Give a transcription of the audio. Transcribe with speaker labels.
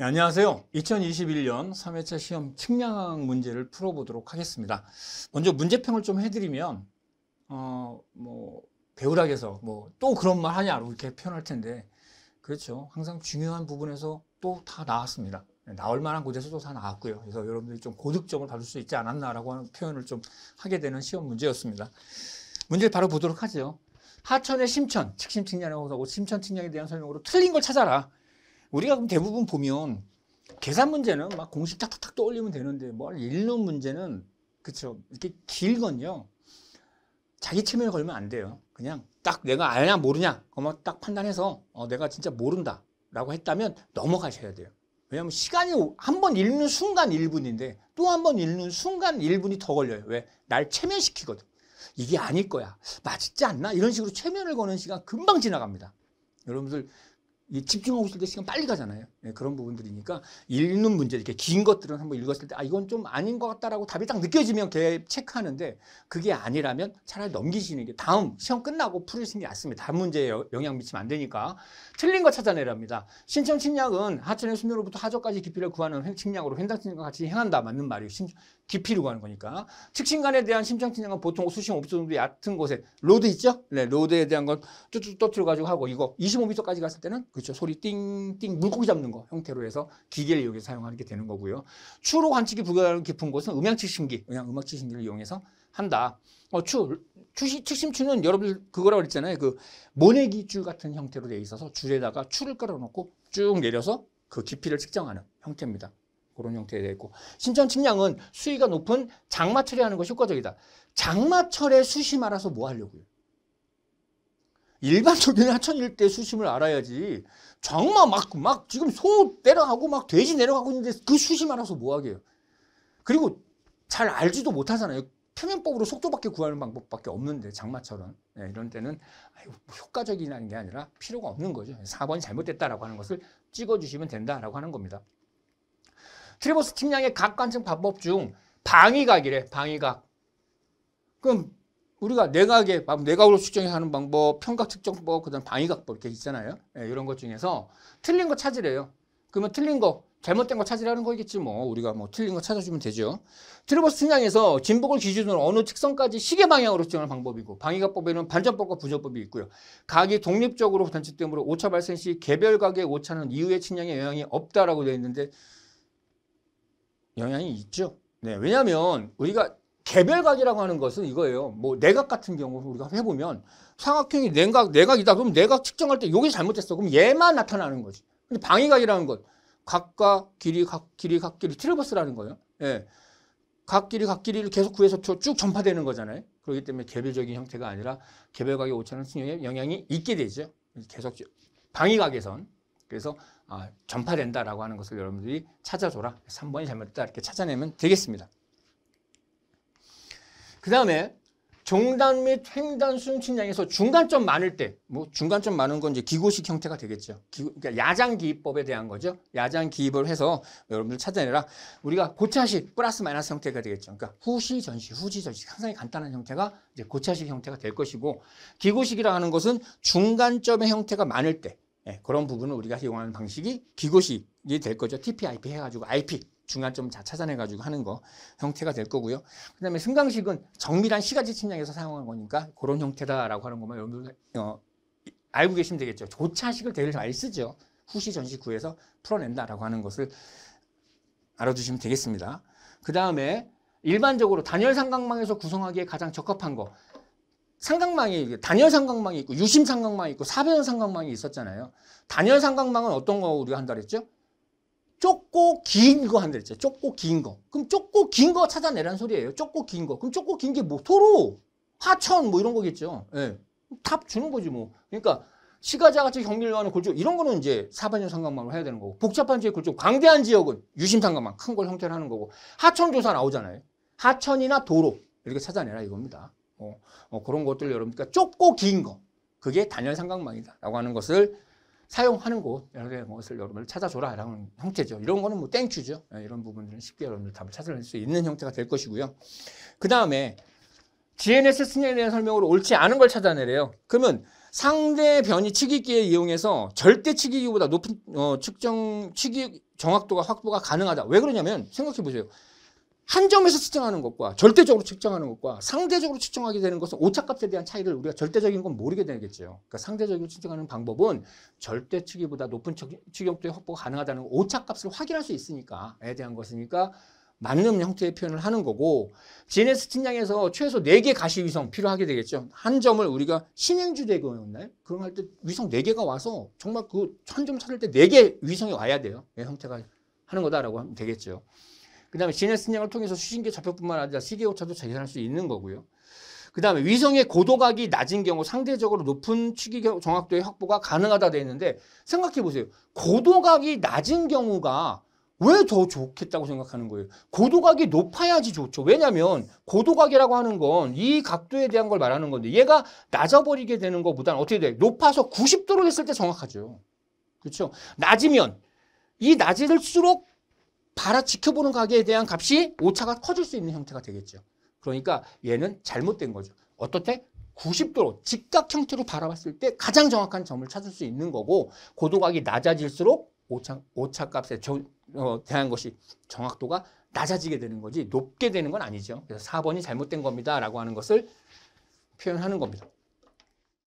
Speaker 1: 네, 안녕하세요. 2021년 3회차 시험 측량학 문제를 풀어보도록 하겠습니다. 먼저 문제평을 좀 해드리면 어, 뭐 배우락에서 뭐 또 그런 말 하냐 이렇게 표현할 텐데 그렇죠. 항상 중요한 부분에서 또 다 나왔습니다. 네, 나올 만한 곳에서도 다 나왔고요. 그래서 여러분들이 좀 고득점을 받을 수 있지 않았나라고 하는 표현을 좀 하게 되는 시험 문제였습니다. 문제를 바로 보도록 하죠. 하천의 심천, 측심 측량이라고 하고 심천 측량에 대한 설명으로 틀린 걸 찾아라. 우리가 그럼 대부분 보면 계산 문제는 막 공식 탁탁탁 떠올리면 되는데 뭘 읽는 문제는 그쵸 이렇게 길건요 자기 체면을 걸면 안 돼요 그냥 딱 내가 아냐 모르냐 그만 딱 판단해서 어, 내가 진짜 모른다 라고 했다면 넘어가셔야 돼요 왜냐면 시간이 한 번 읽는 순간 1분인데 또 한 번 읽는 순간 1분이 더 걸려요 왜? 날 체면시키거든 이게 아닐 거야 맞지 않나? 이런 식으로 체면을 거는 시간 금방 지나갑니다 여러분들 이 집중하고 있을 때 시간 빨리 가잖아요. 네, 그런 부분들이니까 읽는 문제 이렇게 긴 것들은 한번 읽었을 때 아 이건 좀 아닌 것 같다라고 답이 딱 느껴지면 걔 체크하는데 그게 아니라면 차라리 넘기시는 게 다음 시험 끝나고 풀으시는 게 낫습니다. 다음 문제에 영향 미치면 안 되니까 틀린 거 찾아내랍니다. 신청 침략은 하천의 수면로부터 하조까지 깊이를 구하는 횡, 침략으로 횡단침략과 같이 행한다 맞는 말이에요. 신, 깊이로 가는 거니까. 측신관에 대한 심장측장은 보통 수심 옵수 정도 얕은 곳에 로드 있죠? 네, 로드에 대한 건 쭉쭉 떠트려 가지고 하고 이거 2 5터까지 갔을 때는 그렇죠. 소리 띵띵 물고기 잡는 거 형태로 해서 기계를 이용해서 사용하게 는 되는 거고요. 추로 관측이 부불하는 깊은 곳은 음향측심기 음향 음악측심기를 이용해서 한다. 어, 추, 추시, 측심추는 여러분들 그거라고 그랬잖아요. 그 모내기 줄 같은 형태로 되어 있어서 줄에다가 추를 끌어놓고쭉 내려서 그 깊이를 측정하는 형태입니다. 그런 형태에 되어 있고 신천 측량은 수위가 높은 장마 철에하는 것이 효과적이다. 장마철에 수심 알아서 뭐 하려고요? 일반적인 하천 일때 수심을 알아야지 장마 막, 막 지금 소 내려가고 막 돼지 내려가고 있는데 그 수심 알아서 뭐 하게요? 그리고 잘 알지도 못하잖아요. 표면법으로 속도밖에 구하는 방법밖에 없는데 장마철은 네, 이런 때는 뭐 효과적이라는 게 아니라 필요가 없는 거죠. 4번이 잘못됐다라고 하는 것을 찍어주시면 된다라고 하는 겁니다. 트리버스 측량의 각관증 방법 중 방위각이래. 방위각. 그럼 우리가 내각에 내각으로 측정하는 방법, 평각 측정법, 그다음 방위각법 뭐 이렇게 있잖아요. 네, 이런 것 중에서 틀린 거 찾으래요. 그러면 틀린 거 잘못된 거 찾으라는 거겠지 뭐 우리가 뭐 틀린 거 찾아주면 되죠 트리버스 측량에서 진복을 기준으로 어느 측선까지 시계 방향으로 측정하는 방법이고 방위각법에는 반전법과 부전법이 있고요 각이 독립적으로 단축됨으로 오차 발생 시 개별 각의 오차는 이후의 측량에 영향이 없다라고 되어 있는데 영향이 있죠. 네, 왜냐하면 우리가 개별각이라고 하는 것은 이거예요. 뭐 내각 같은 경우 우리가 해보면 상각형이 내각, 내각이다. 그럼 내각 측정할 때 요게 잘못됐어. 그럼 얘만 나타나는 거지. 근데 방위각이라는 것. 각과 길이, 각, 길이, 각, 길이, 트레버스라는 거예요. 예. 각 길이, 각 길이를 계속 구해서 쭉 전파되는 거잖아요. 그렇기 때문에 개별적인 형태가 아니라 개별각의 오차는 영향이 있게 되죠. 계속 방위각에선. 그래서 아, 전파된다라고 하는 것을 여러분들이 찾아줘라. 3번이 잘못됐다 이렇게 찾아내면 되겠습니다. 그 다음에 종단 및 횡단 순칙량에서 중간점 많을 때, 뭐 중간점 많은 건 이제 기고식 형태가 되겠죠. 기, 그러니까 야장 기입법에 대한 거죠. 야장 기입을 해서 여러분들 찾아내라. 우리가 고차식 플러스 마이너스 형태가 되겠죠. 그러니까 후시 전시, 후지 전시 상당히 간단한 형태가 이제 고차식 형태가 될 것이고 기고식이라 고 하는 것은 중간점의 형태가 많을 때, 예, 그런 부분을 우리가 이용하는 방식이 기고식이 될 거죠. TP/IP 해가지고 IP 중간점 잘 찾아내가지고 하는 거 형태가 될 거고요. 그 다음에 승강식은 정밀한 시가지 측량에서 사용한 거니까 그런 형태다라고 하는 것만 여러분 어, 알고 계시면 되겠죠. 조차식을 되게 잘 쓰죠. 후시 전식 구에서 풀어낸다라고 하는 것을 알아두시면 되겠습니다. 그 다음에 일반적으로 단열 상강망에서 구성하기에 가장 적합한 거 삼각망이 단열 삼각망이 있고 유심 삼각망이 있고 사변 삼각망이 있었잖아요. 단열 삼각망은 어떤 거 우리가 한다 그랬죠? 좁고 긴 거 한다 그랬죠. 좁고 긴 거. 그럼 좁고 긴 거 찾아내란 소리예요. 좁고 긴 거. 그럼 좁고 긴 게 뭐? 도로, 하천 뭐 이런 거겠죠. 예. 답 주는 거지 뭐. 그러니까 시가자같이 경밀로하는 골조 이런 거는 이제 사변형 상각망으로 해야 되는 거고 복잡한 지역 골조 광대한 지역은 유심 상각망 큰 걸 형태로 하는 거고 하천 조사 나오잖아요. 하천이나 도로 이렇게 찾아내라 이겁니다. 뭐, 뭐 그런 것들 여러분 그러니까 좁고 긴 거. 그게 단열 상각망이다라고 하는 것을 사용하는 곳 여러 개의 것을 여러분들 찾아줘라라는 형태죠. 이런 거는 뭐 땡큐죠. 예, 이런 부분들은 쉽게 여러분들 답을 찾아낼 수 있는 형태가 될 것이고요. 그 다음에 GNS 승에 대한 설명으로 옳지 않은 걸 찾아내래요. 그러면 상대 변이 치기기에 이용해서 절대 치기기보다 높은 어, 측정 치기 정확도가 확보가 가능하다. 왜 그러냐면 생각해 보세요. 한점에서 측정하는 것과 절대적으로 측정하는 것과 상대적으로 측정하게 되는 것은 오차값에 대한 차이를 우리가 절대적인 건 모르게 되겠죠. 그러니까 상대적으로 측정하는 방법은 절대 측이보다 높은 측정도에 확보가 가능하다는 오차값을 확인할 수 있으니까에 대한 것이니까 맞는 형태의 표현을 하는 거고 GNS 측량에서 최소 네 개 가시 위성 필요하게 되겠죠. 한 점을 우리가 신행주 대거였나요? 그럼 할 때 위성 네개가 와서 정말 그한점 찾을 때 네 개 위성이 와야 돼요. 네, 형태가 하는 거다라고 하면 되겠죠. 그다음에 진행승량을 통해서 수신기 좌표뿐만 아니라 시계 오차도 재현할 수 있는 거고요. 그다음에 위성의 고도각이 낮은 경우 상대적으로 높은 축이 정확도의 확보가 가능하다 되어 있는데 생각해 보세요. 고도각이 낮은 경우가 왜 더 좋겠다고 생각하는 거예요? 고도각이 높아야지 좋죠. 왜냐하면 고도각이라고 하는 건 이 각도에 대한 걸 말하는 건데 얘가 낮아버리게 되는 것보다는 어떻게 돼? 높아서 90도로 했을 때 정확하죠. 그렇죠? 낮으면 이 낮을수록 바라 지켜보는 가게에 대한 값이 오차가 커질 수 있는 형태가 되겠죠. 그러니까 얘는 잘못된 거죠. 어떻게 90도로 직각 형태로 바라봤을 때 가장 정확한 점을 찾을 수 있는 거고 고도각이 낮아질수록 오차, 오차값에 저, 어, 대한 것이 정확도가 낮아지게 되는 거지 높게 되는 건 아니죠. 그래서 4번이 잘못된 겁니다 라고 하는 것을 표현하는 겁니다.